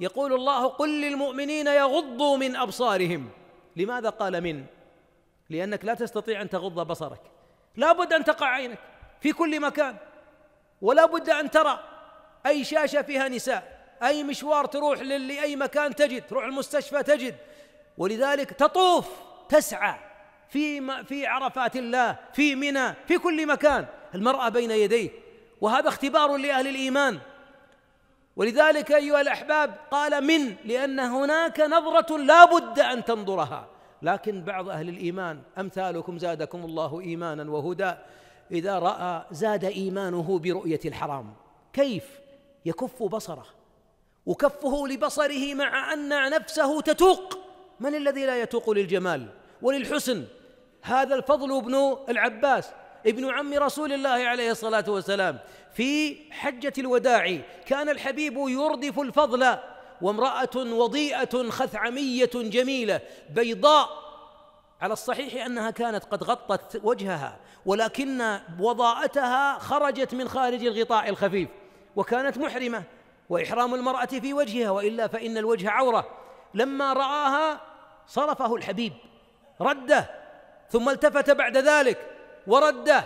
يقول الله قل للمؤمنين يغضوا من ابصارهم لماذا قال من لانك لا تستطيع ان تغض بصرك لا بد ان تقع عينك في كل مكان ولا بد ان ترى اي شاشه فيها نساء اي مشوار تروح لاي مكان تجد تروح المستشفى تجد ولذلك تطوف تسعى في في عرفات الله في منى في كل مكان المراه بين يديه وهذا اختبار لاهل الايمان ولذلك أيها الأحباب قال من لأن هناك نظرة لا بد أن تنظرها لكن بعض أهل الإيمان أمثالكم زادكم الله إيمانا وهدى إذا رأى زاد إيمانه برؤية الحرام كيف يكف بصره وكفه لبصره مع أن نفسه تتوق من الذي لا يتوق للجمال وللحسن هذا الفضل بن العباس ابن عم رسول الله عليه الصلاة والسلام في حجة الوداع كان الحبيب يردف الفضل وامرأة وضيئة خثعمية جميلة بيضاء على الصحيح انها كانت قد غطت وجهها ولكن وضاءتها خرجت من خارج الغطاء الخفيف وكانت محرمه واحرام المراه في وجهها والا فان الوجه عوره لما راها صرفه الحبيب رده ثم التفت بعد ذلك ورده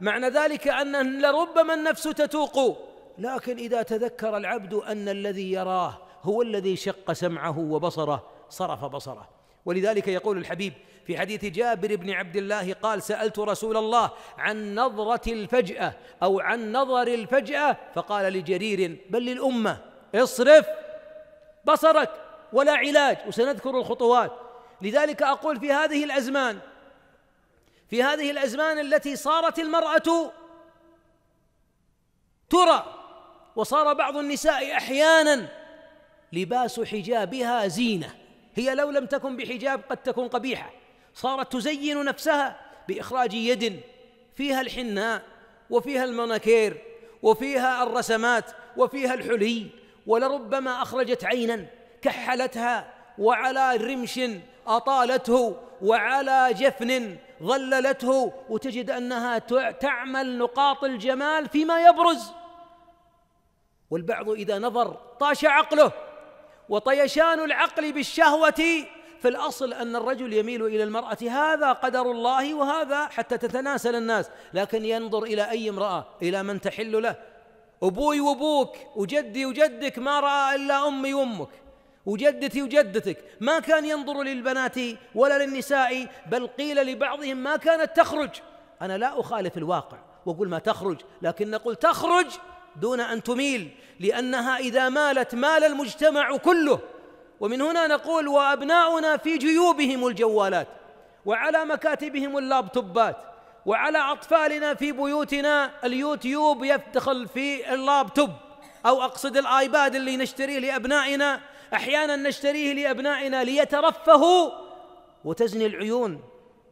معنى ذلك أن لربما النفس تتوق لكن إذا تذكر العبد أن الذي يراه هو الذي شق سمعه وبصره صرف بصره ولذلك يقول الحبيب في حديث جابر بن عبد الله قال سألت رسول الله عن نظرة الفجأة أو عن نظر الفجأة فقال لجرير بل للأمة اصرف بصرك ولا علاج وسنذكر الخطوات لذلك أقول في هذه الأزمان في هذه الازمان التي صارت المراه ترى وصار بعض النساء احيانا لباس حجابها زينه هي لو لم تكن بحجاب قد تكون قبيحه صارت تزين نفسها باخراج يد فيها الحناء وفيها المناكير وفيها الرسمات وفيها الحلي ولربما اخرجت عينا كحلتها وعلى رمش أطالته وعلى جفن ظللته وتجد أنها تعمل نقاط الجمال فيما يبرز والبعض إذا نظر طاش عقله وطيشان العقل بالشهوة فالاصل أن الرجل يميل إلى المرأة هذا قدر الله وهذا حتى تتناسل الناس لكن ينظر إلى أي امرأة إلى من تحل له أبوي وأبوك وجدي وجدك ما رأى إلا أمي وأمك وجدتي وجدتك ما كان ينظر للبنات ولا للنساء بل قيل لبعضهم ما كانت تخرج أنا لا أخالف الواقع وأقول ما تخرج لكن نقول تخرج دون أن تميل لأنها إذا مالت مال المجتمع كله ومن هنا نقول وأبناؤنا في جيوبهم الجوالات وعلى مكاتبهم اللابتوبات وعلى أطفالنا في بيوتنا اليوتيوب يدخل في اللابتوب أو أقصد الآيباد اللي نشتريه لأبنائنا أحيانا نشتريه لأبنائنا ليترفهوا وتزني العيون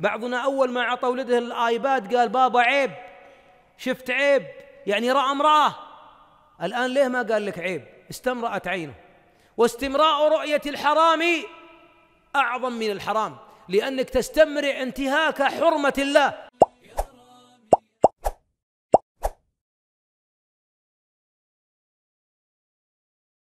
بعضنا أول ما عطى ولده الآيباد قال بابا عيب شفت عيب يعني رأى امرأة الآن ليه ما قال لك عيب استمرأت عينه واستمراء رؤية الحرام أعظم من الحرام لأنك تستمر انتهاك حرمة الله